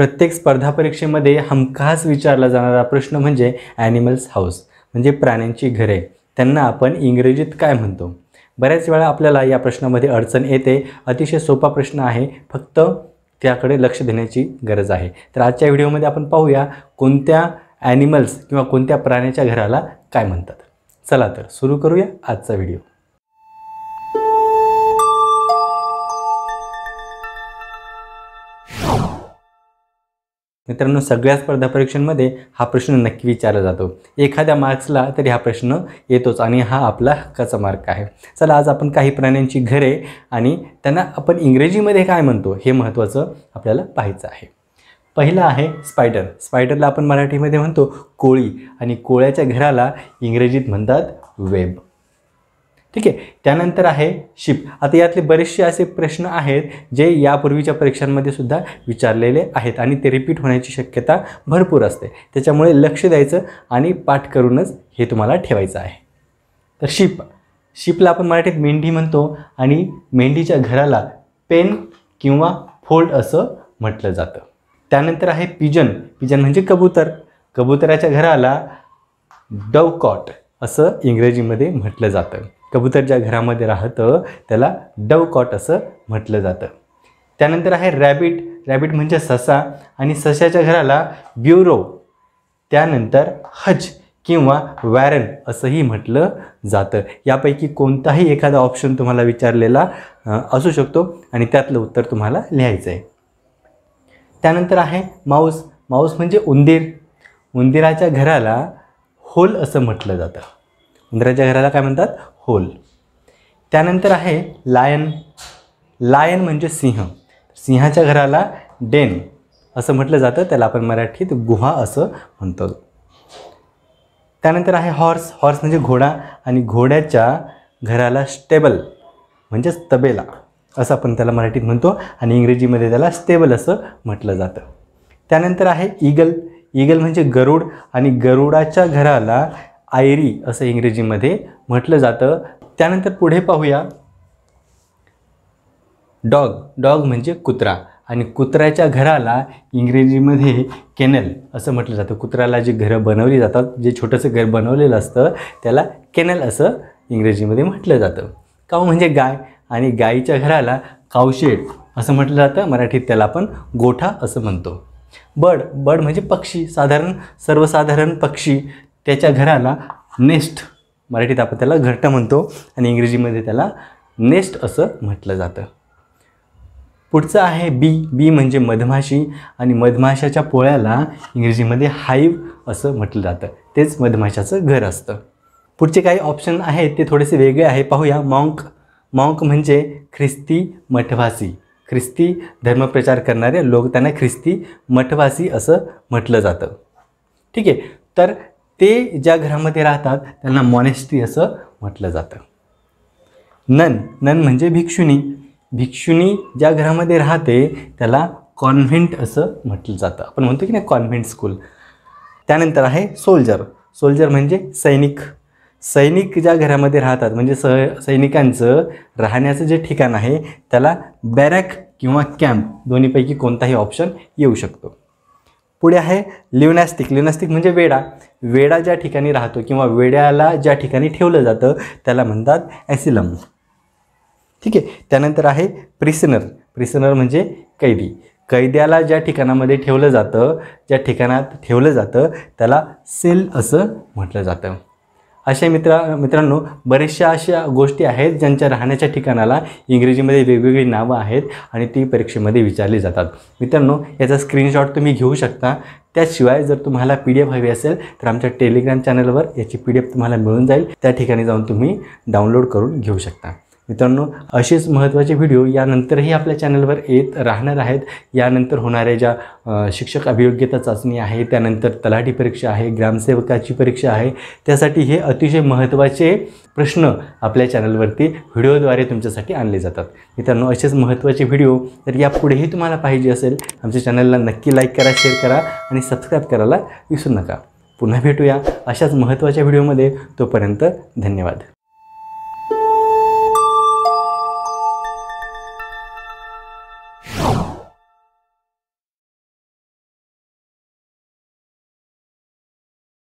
प्रत्येक स्पर्धा परीक्षेमध्ये हमखास विचारला जाणारा प्रश्न म्हणजे ॲनिमल्स हाऊस म्हणजे प्राण्यांची घरे त्यांना आपण इंग्रजीत काय म्हणतो बऱ्याच वेळा आपल्याला या प्रश्नामध्ये अडचण येते अतिशय सोपा प्रश्न आहे फक्त त्याकडे लक्ष देण्याची गरज आहे तर आजच्या व्हिडिओमध्ये आपण पाहूया कोणत्या ॲनिमल्स किंवा कोणत्या प्राण्याच्या घराला काय म्हणतात चला तर सुरू करूया आजचा व्हिडिओ मित्रांनो सगळ्या स्पर्धा परीक्षांमध्ये हा प्रश्न नक्की विचारला जातो एखाद्या मार्क्सला तरी हा प्रश्न येतोच आणि हा आपला हक्काचा मार्क आहे चला आज आपण काही प्राण्यांची घरे आणि त्यांना आपण इंग्रजीमध्ये काय म्हणतो हे महत्त्वाचं आपल्याला पाहायचं आहे पहिला आहे स्पायडर स्पायडरला आपण मराठीमध्ये म्हणतो कोळी आणि कोळ्याच्या घराला इंग्रजीत म्हणतात वेब ठीक आहे त्यानंतर आहे शिप आता यातले बरेचसे असे प्रश्न आहेत जे यापूर्वीच्या परीक्षांमध्ये सुद्धा विचारलेले आहेत आणि ते रिपीट होण्याची शक्यता भरपूर असते त्याच्यामुळे लक्ष द्यायचं आणि पाठ करूनच हे तुम्हाला ठेवायचं आहे तर शिप शिपला आपण मराठीत मेंढी म्हणतो आणि मेंढीच्या घराला पेन किंवा फोल्ड असं म्हटलं जातं त्यानंतर आहे पिजन पिजन म्हणजे कबूतर कबूतराच्या घराला डवकॉट असं इंग्रजीमध्ये म्हटलं जातं कबूतर ज्या घरामध्ये राहतं त्याला डव कॉट असं म्हटलं जातं त्यानंतर आहे रॅबिट रॅबिट म्हणजे ससा आणि सशाच्या घराला ब्युरो त्यानंतर हज किंवा वॅरन असंही म्हटलं जातं यापैकी कोणताही एखादा ऑप्शन तुम्हाला विचारलेला असू शकतो आणि त्यातलं उत्तर तुम्हाला लिहायचं आहे त्यानंतर आहे माऊस माऊस म्हणजे उंदीर उंदिराच्या घराला होल असं म्हटलं जातं उंदराच्या घराला काय म्हणतात होल त्यानंतर आहे लायन लायन म्हणजे सिंह सिंहाच्या घराला डेन असं म्हटलं जातं त्याला आपण मराठीत गुहा असं म्हणतो त्यानंतर आहे हॉर्स हॉर्स म्हणजे घोडा आणि घोड्याच्या घराला स्टेबल म्हणजेच तबेला असं आपण त्याला मराठीत म्हणतो आणि इंग्रजीमध्ये त्याला स्टेबल असं म्हटलं जातं त्यानंतर आहे ईगल ईगल म्हणजे गरुड आणि गरुडाच्या घराला आयरी असं इंग्रजीमध्ये म्हटलं जातं त्यानंतर पुढे पाहूया डॉग डॉग म्हणजे कुत्रा आणि कुत्र्याच्या घराला इंग्रजीमध्ये केनल असं म्हटलं जातं कुत्र्याला जे घरं बनवली जातात जे छोटंसं घर बनवलेलं असतं त्याला केनल असं इंग्रजीमध्ये म्हटलं जातं काऊ म्हणजे गाय आणि गायीच्या घराला कावशेट असं म्हटलं जातं मराठीत त्याला आपण गोठा असं म्हणतो बर्ड बर्ड म्हणजे पक्षी साधारण सर्वसाधारण पक्षी त्याच्या घराला नेस्ट मराठीत आपण त्याला घरटं म्हणतो आणि इंग्रजीमध्ये त्याला नेस्ट असं म्हटलं जातं पुढचं आहे बी बी म्हणजे मधमाशी आणि मधमाशाच्या पोळ्याला इंग्रजीमध्ये हाईव असं म्हटलं जातं तेच मधमाशाचं घर असतं पुढचे काही ऑप्शन आहेत ते थोडेसे वेगळे आहे पाहूया मॉंक मॉंक म्हणजे ख्रिस्ती मठवासी ख्रिस्ती धर्मप्रचार करणारे लोक त्यांना ख्रिस्ती मठवासी असं म्हटलं जातं ठीक आहे तर ते ज्या घरामध्ये राहतात त्यांना मॉनेस्ट्री असं म्हटलं जातं नन नन म्हणजे भिक्षुणी भिक्षुणी ज्या घरामध्ये राहते त्याला कॉन्व्हेंट असं म्हटलं जातं आपण म्हणतो की नाही कॉन्व्हेंट स्कूल त्यानंतर आहे सोल्जर सोल्जर म्हणजे सैनिक सैनिक ज्या घरामध्ये राहतात म्हणजे स सैनिकांचं राहण्याचं जे ठिकाण आहे त्याला बॅरॅक किंवा कॅम्प दोन्हीपैकी कोणताही ऑप्शन येऊ शकतो पुढे आहे लिवनॅस्टिक लिवनॅस्टिक म्हणजे वेडा वेडा ज्या ठिकाणी राहतो किंवा वेड्याला ज्या ठिकाणी ठेवलं जातं त्याला म्हणतात ॲसिलम ठीक आहे त्यानंतर आहे प्रिसनर प्रिसनर म्हणजे कैदी कैद्याला ज्या ठिकाणामध्ये ठेवलं जातं ज्या ठिकाणात ठेवलं जातं त्याला सेल असं म्हटलं जातं अशा मित्र मित्रांनो बरेचशा अशा गोष्टी आहेत ज्यांच्या राहण्याच्या ठिकाणाला इंग्रजीमध्ये वेगवेगळी नावं आहेत आणि ती परीक्षेमध्ये विचारली जातात मित्रांनो याचा स्क्रीनशॉट तुम्ही घेऊ शकता त्याशिवाय जर तुम्हाला पी डी एफ हवी असेल तर आमच्या टेलिग्राम चॅनलवर याची पी डी एफ तुम्हाला मिळून जाईल त्या ठिकाणी जाऊन तुम्ही डाउनलोड करून घेऊ शकता मित्रांनो असेच महत्त्वाचे व्हिडिओ यानंतरही आपल्या चॅनलवर येत राहणार आहेत यानंतर होणाऱ्या ज्या शिक्षक अभियोग्यता चाचणी आहे त्यानंतर तलाठी परीक्षा आहे ग्रामसेवकाची परीक्षा आहे त्यासाठी हे अतिशय महत्त्वाचे प्रश्न आपल्या चॅनलवरती व्हिडिओद्वारे तुमच्यासाठी आणले जातात मित्रांनो असेच महत्त्वाचे व्हिडिओ तर यापुढेही तुम्हाला पाहिजे असेल आमच्या चॅनलला नक्की लाईक करा शेअर करा आणि सबस्क्राईब करायला विसरू नका पुन्हा भेटूया अशाच महत्त्वाच्या व्हिडिओमध्ये तोपर्यंत धन्यवाद